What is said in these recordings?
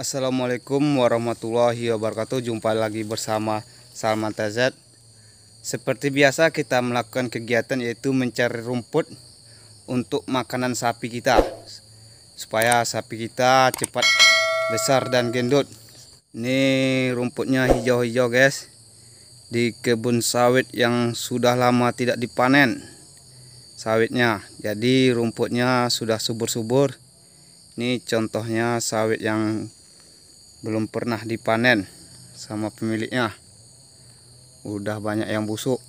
Assalamualaikum warahmatullahi wabarakatuh Jumpa lagi bersama Salman TZ Seperti biasa kita melakukan kegiatan yaitu mencari rumput Untuk makanan sapi kita Supaya sapi kita cepat besar dan gendut Ini rumputnya hijau-hijau guys Di kebun sawit yang sudah lama tidak dipanen Sawitnya Jadi rumputnya sudah subur-subur Ini contohnya sawit yang belum pernah dipanen sama pemiliknya udah banyak yang busuk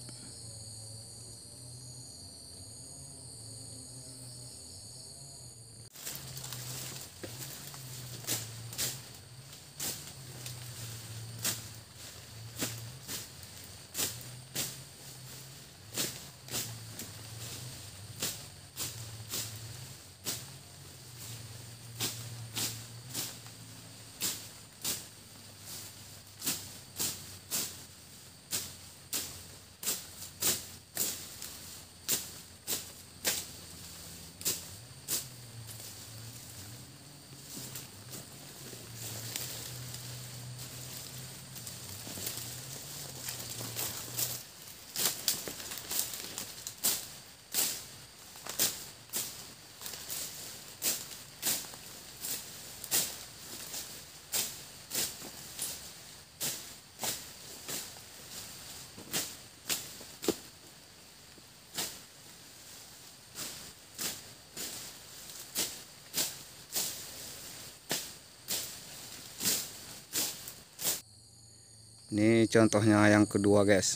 ini contohnya yang kedua guys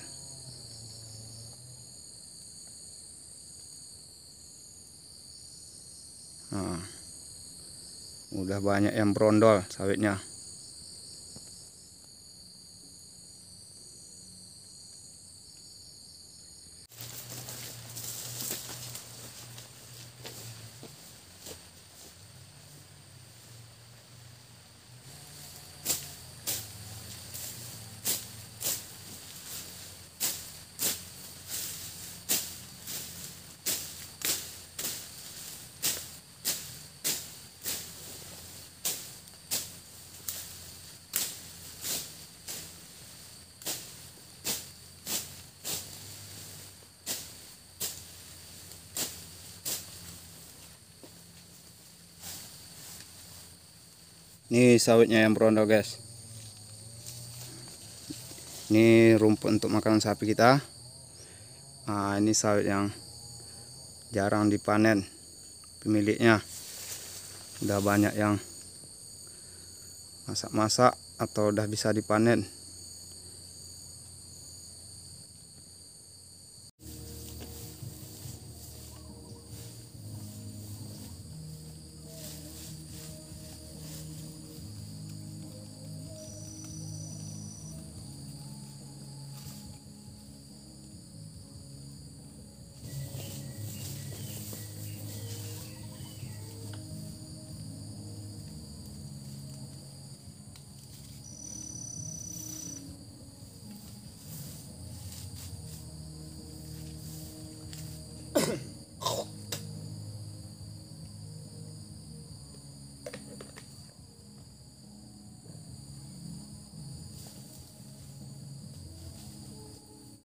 nah, udah banyak yang berondol sawitnya Ini sawitnya yang berondo guys. Ini rumput untuk makanan sapi kita. Nah, ini sawit yang jarang dipanen pemiliknya. Udah banyak yang masak-masak atau udah bisa dipanen.